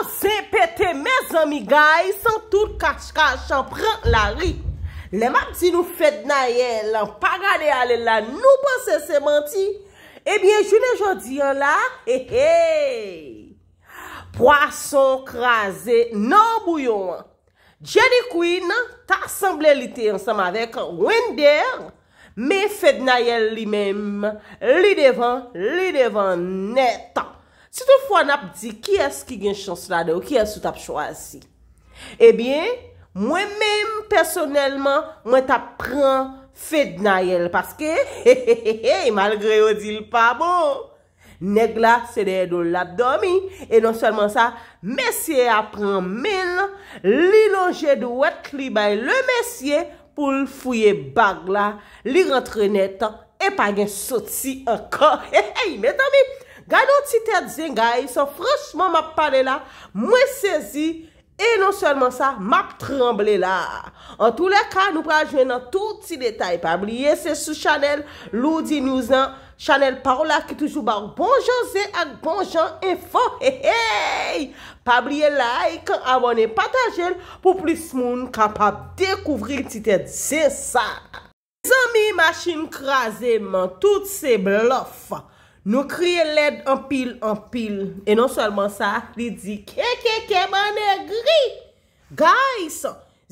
Ose pete me zomi gay son tout kach kach an pran la ri. Le map di nou fed nayel an pa gade ale la nou pan se se manti. Ebyen june jodi an la. Poason krasen nan bouyon an. Jenny Queen ta asemble lite ansam avek Wender. Me fed nayel li mem. Li devan, li devan netan. Si tou fwa nap di ki es ki gen chans la de ou ki es ou tap chwazi? Ebyen, eh mwen menm personelman mwen tap pran fed na yel. Paske, he he he he, malgre yo dil pa bo. Neg la se deye do lat do mi. E non selman sa, mesye ap pran men. Li longe de wet li bay le mesye pou l fuyye bag la. Li rentre net, e pa gen soti anko. He he he, men to mi. Ganyan titet zingay, so frosman map pale la, mwen sezi, e non selman sa, map tremble la. An tou le ka, nou prajwen nan touti detay. Pabliye se sou chanel, loudi nouz nan, chanel parola ki toujou barou. Bonjan ze ak bonjan e fo, he he! Pabliye like, abone, patajel, pou plis moun kapap dekouvri titet zesa. Zami, masin krasen man, tout se blofa. Nou kriye led anpil, anpil, e non solman sa, li di, kekeke, man e gri! Gays,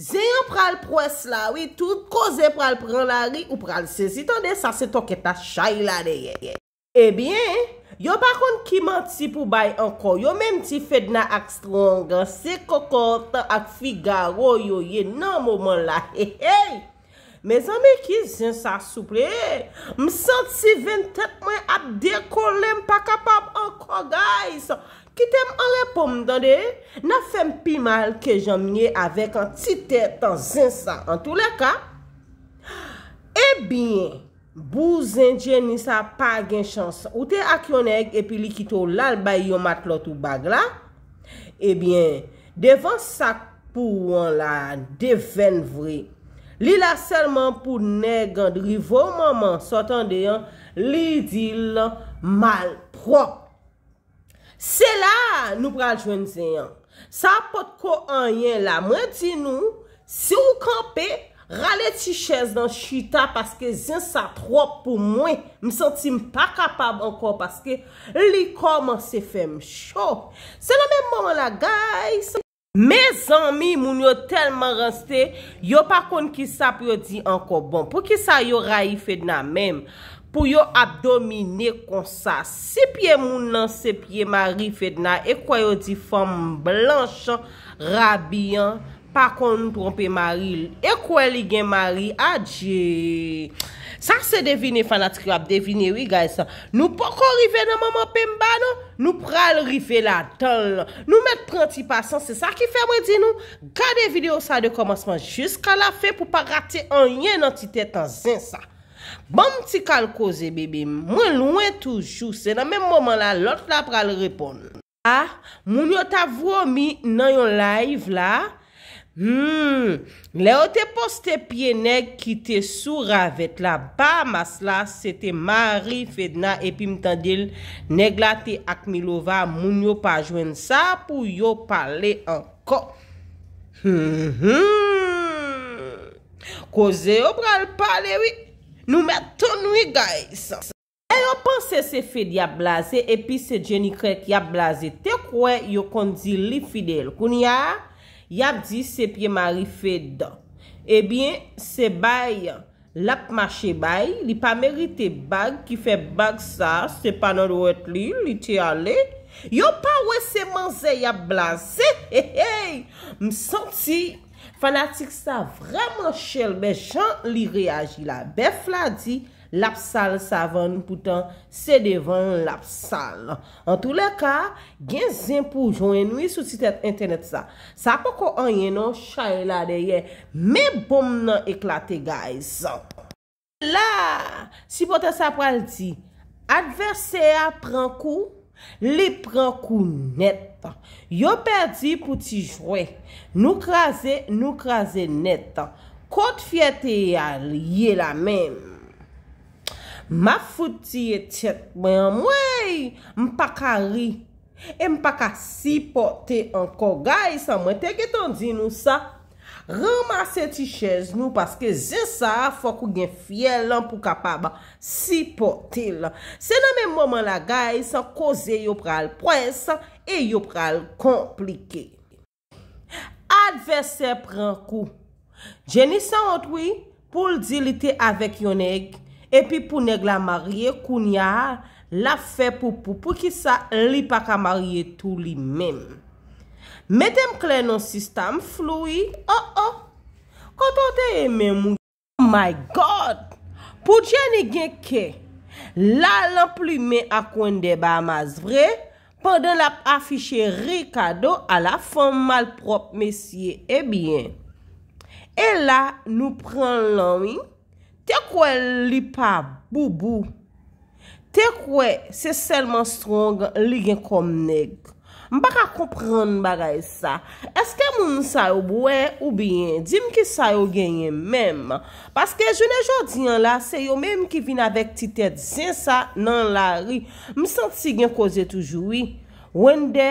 ze yon pral pwes la, witout, koze pral pran la ri, ou pral sezi, tonde, sa se toketa chay la de ye. Ebyen, e yo bakon ki manti pou bay anko, yo menm ti fedna ak strongan, se kokot ak figaro yo ye nan mouman la, he hey! Me zanme ki zin eh sa souple, msansi ven tet mwen ap dekolle mpa kapab an koga yisa, kitem an repon mdande, na fem pi mal ke janmye avek an ti tet an zin sa. An tou le ka, e bin, bou zin djen ni sa pa gen chansa, ou te ak yon ek epi li kito lal bay yon mat lot ou bag la, e eh bin, devan sa pou wan la, deven vre, Li la selman pou negan drivo maman sotan deyan, li di lan mal prop. Se la nou pral jwen zeyan, sa pot ko an yen la mwen di nou, se ou kanpe, rale ti ches dan chita paske zin sa prop pou mwen. Mi santi m pa kapab anko paske li koman se fèm chow. Se la men moun la guys. Me zanmi moun yo telman raste, yo pakon ki sap yo di anko bon. Po ki sa yo rayi fedna mem, po yo abdomine konsa. Sepye moun nan sepye mari fedna, e kwa yo di fom blanchan, rabiyan, pakon trompe mari. E kwa li gen mari, adje. Sa se devine fanatik wap, devine wii guys, nou pokon rive nan maman pemba nou, nou pral rive la, ton nou, nou met pranti pasan, se sa ki fe mwen di nou, gade video sa de komansman, jiska la fe pou pa rate an yen nan ti te tanzen sa. Bon mti kal koze bebe, mwen lwen toujou, se nan men moman la, lot la pral repon. Ha, ah, moun yo ta vwo mi nan yon live la. Hmm, le yo te poste piye neg ki te sou ravet la, ba mas la, se te mari fedna, epi mtandil, neg la te akmi lova, moun yo pa jwen sa pou yo pale anko. Hmm, hmm, koze yo pral pale, wii, nou mè ton wii, guys. E yo panse se fed ya blaze, epi se jenikrek ya blaze, te kwen yo kondzi li fidel, kouni ya? Yap di se piye mari fe dan. Ebyen, eh se bay lak ma che bay, li pa merite bag ki fe bag sa, se pa nor wet li, li te ale. Yo pa wese manze yap blase. He he he, msanti, fanatik sa vreman chel, be jan li reagi la. Be fladi. Lapsal savan pou tan se devan lapsal. An tou le ka, gen zin pou jounen nou sou sitet internet sa. Sa pa ko an yenon chay la deye. Me bom nan eklate guys. La, si poten sa pral di. Adverseya pran kou, li pran kou net. Yo perdi pou ti jwe. Nou krasen, nou krasen net. Kote fiyete yal, ye la menm. Ma fouti e tjet mwen e mwen, mpaka ri, mpaka sipote anko. Gays, mwen teke ton di nou sa, ramase ti chez nou, paske ze sa fokou gen fiel an pou kapaba sipote la. Se nan men mwaman la gays, kose yo pral prensa, e yo pral komplike. Adverse pren kou. Jeni sa ontwi pou ldi lite avek yonek. Epi pou neg la marye, koun ya la fe pou pou pou ki sa li pa ka marye tou li men. Metem klen nou sistem floui, oh oh. Kou ton te eme moun, oh my god. Pou tjeni genke, la lan pli men akwen deba mas vre, pwede la afishe re kado ala fon mal prop mesye e bien. E la nou pren lan win. Te kwe li pa boubou? Te kwe se selman strong li gen kom neg? M baka kompran m bagay sa. Eske moun sa yo bouen ou bien? Dim ki sa yo genye menm? Paske jene jodi an la se yo menm ki vin avek ti tet zin sa nan la ri. M senti gen koze toujoui. Wende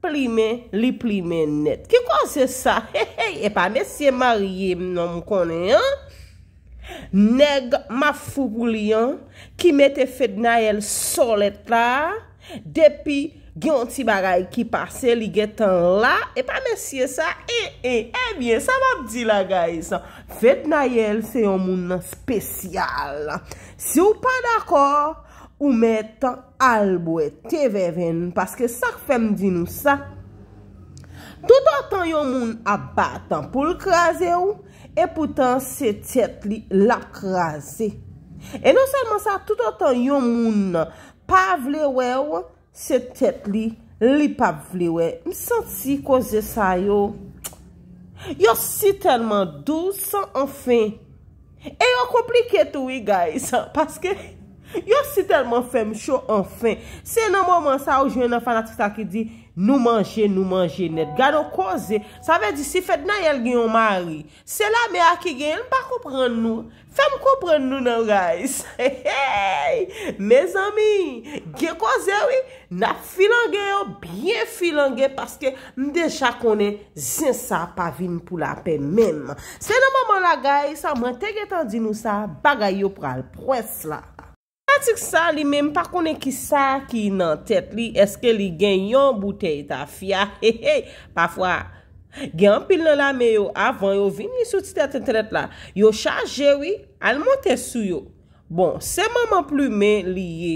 plime li plime net. Ki koze sa? E pa mesye marye m nan m konen an? Neg ma fougou li an, ki mette fèd na yel sol et la, depi gyan ti bagay ki pase li getan la, e pa mesye sa, e, e, e, bien, sa va mdi la guys. Fèd na yel se yon moun spesyal. Si ou pa d'akor, ou mette albou et te veven, paske sak fem di nou sa. Tout an tan yon moun ap batan pou l'kraze ou, E poutan se tèt li lak rase. E nou salman sa tout an tan yon moun. Pavle wew se tèt li li pavle wew. Mi santi koze sa yo. Yo si telman dou san an fin. E yo komplike tou we guys. Paske yo si telman fe mchou an fin. Se nan mouman sa ou jwen nan fanatikta ki di... Nou manje, nou manje net. Gado koze, sa ve di si fet nan yel gen yon mari. Se la me a ki gen, l pa koupren nou. Fem koupren nou nan, guys. Me zami, gen koze, oui. Na filan gen yon, bien filan gen. Paske m deja konen, zin sa pa vin pou la pe men. Se nan maman la, guys, sa mwen te getan di nou sa. Bagay yo pral, pres la. Patik sa li menm pa konen ki sa ki nan tet li, eske li gen yon butey ta fya. He he, pa fwa, gen pil nan la me yo, avan yo vini sou ti tet entret la, yo chaje wii, al mwote sou yo. Bon, se maman plume li ye,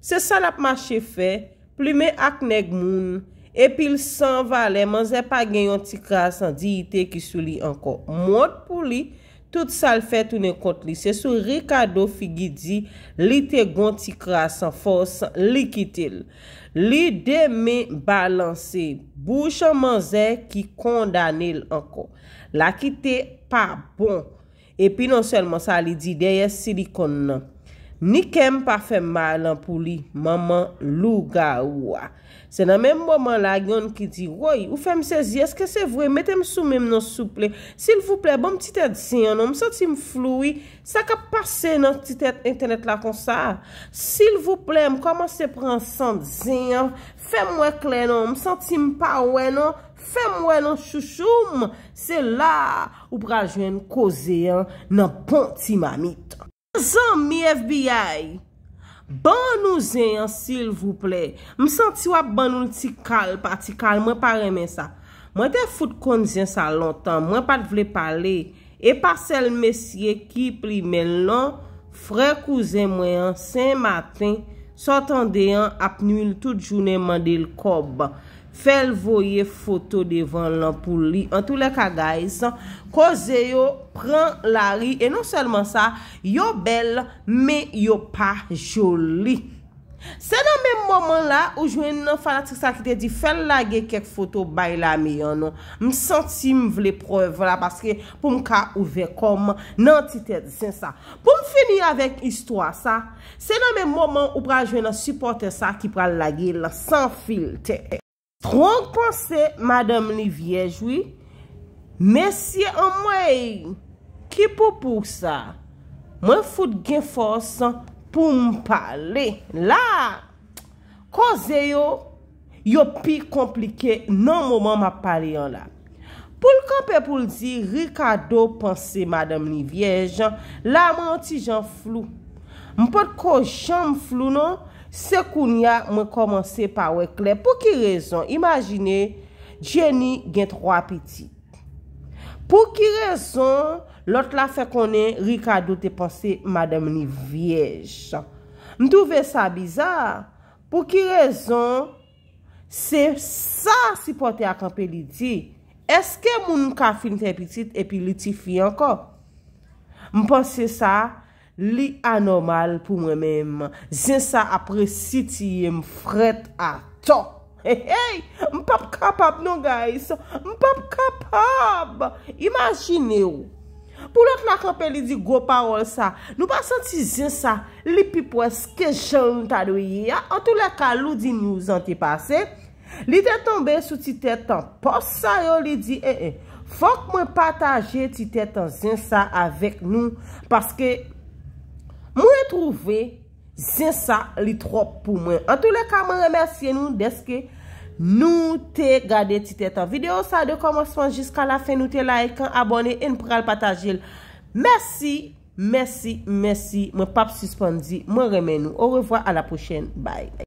se salap ma chefe, plume ak neg moun, epil san vale, man zepa gen yon ti krasan di ite ki sou li anko. Mwote pou li. Tout sal fet ou ne kont li, se sou Rikado figi di li te gonti krasan fos li kitil. Li deme balanse, bouchan manze ki kondanil anko. La ki te pa bon, epi non selman sa li di deye silikon nan. Ni kem pa fe mal an pou li, maman lou ga wwa. Se nan men mwaman la, gyon ki di, woy, ou fe msezi, eske se vwe, metem sou mem nan souple. Sil vwple, bom titet ziyan an, m sentim floui, sa ka pase nan titet internet la kon sa. Sil vwple, m koman se pren san ziyan, fe mwe kle nan, m sentim pa wwe nan, fe mwe nan chou choum. Se la, ou prajwen ko ziyan nan pon ti mamit. Zon mi FBI, ban nouzen yon sil vouple, msanti wap ban nou ti kal, pati kal, mwen pa remen sa, mwen te foute konzen sa lontan, mwen pa te vle pale, e pa sel mesye ki pli men lon, frekouzen mwen yon sen maten, sotan de yon apnil tout jounen mandil kob. fel voye foto devan lan pou li. An tou le kagay san, koze yo, pran la ri, e nou selman sa, yo bel, non. me yo pa joli. Se nan men moman la, ou jwen nan fana trik sa ki te di, fel lage kek foto bay la mi yon. Mi santi mvle preve la, paske pou m ka ouve kom, nan ti te di sen sa. Pou m fini avek istwa sa, se nan men moman, ou pran jwen nan supporte sa, ki pran lage la, san filte. Tronk panse madam li viejwi, mesye an mwey, ki pou pou sa? Mwen foute gen fonsan pou m pale, la! Koze yo, yo pi komplike nan mouman ma pale yon la. Poul kanpe pou ldi, rikado panse madam li viej, la mwen ti jan flou. Mwen pot ko jan m flou nan? Se koun ya, mwen komanse pa wek le. Pou ki rezon? Imajine, Jenny gen tro apetit. Pou ki rezon, lot la fe konen, Ricardo te panse, madame ni viej. Mwen touve sa bizar. Pou ki rezon, se sa si pote ak anpe li di. Eske moun mka fin te epetit epi li ti fi anko? Mwen panse sa, Li anormal pou mwen mèm. Zinsa apresi tiye mfret a to. Hey hey! Mpap kapab non ga yiso. Mpap kapab! Imagine yo. Pou lèk la kapè li di gwo parol sa. Nou pa santi zinsa. Li pipwè ske joun ta do yi ya. An tou lè ka lou di nou zanti pase. Li te tombe sou ti te tan. Po sa yo li di e e. Fok mwen pataje ti te tan zinsa avèk nou. Paske... Mwen trove zinsa li trop pou mwen. An tou le ka mwen remersye nou deske nou te gade ti te ta video sa de komonspons jiska la fe nou te like, abone en pral patajil. Mersi, mersi, mersi, mwen pap suspondi, mwen remen nou. Ou revo a la pochen, bye.